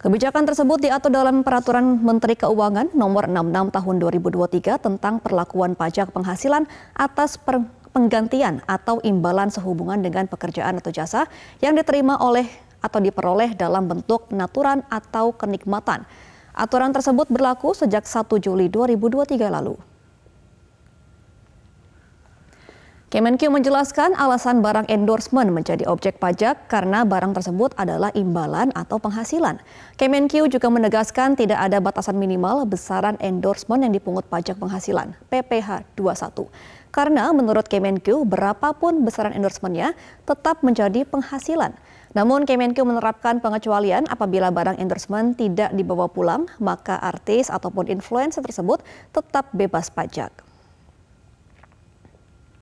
Kebijakan tersebut diatur dalam Peraturan Menteri Keuangan Nomor 66 Tahun 2023 tentang perlakuan pajak penghasilan atas per penggantian atau imbalan sehubungan dengan pekerjaan atau jasa yang diterima oleh atau diperoleh dalam bentuk penaturan atau kenikmatan. Aturan tersebut berlaku sejak 1 Juli 2023 lalu. Kemenkyu menjelaskan alasan barang endorsement menjadi objek pajak karena barang tersebut adalah imbalan atau penghasilan. Kemenkyu juga menegaskan tidak ada batasan minimal besaran endorsement yang dipungut pajak penghasilan, PPH 21. Karena menurut Kemenkyu, berapapun besaran endorsementnya tetap menjadi penghasilan. Namun Kemenkyu menerapkan pengecualian apabila barang endorsement tidak dibawa pulang, maka artis ataupun influencer tersebut tetap bebas pajak.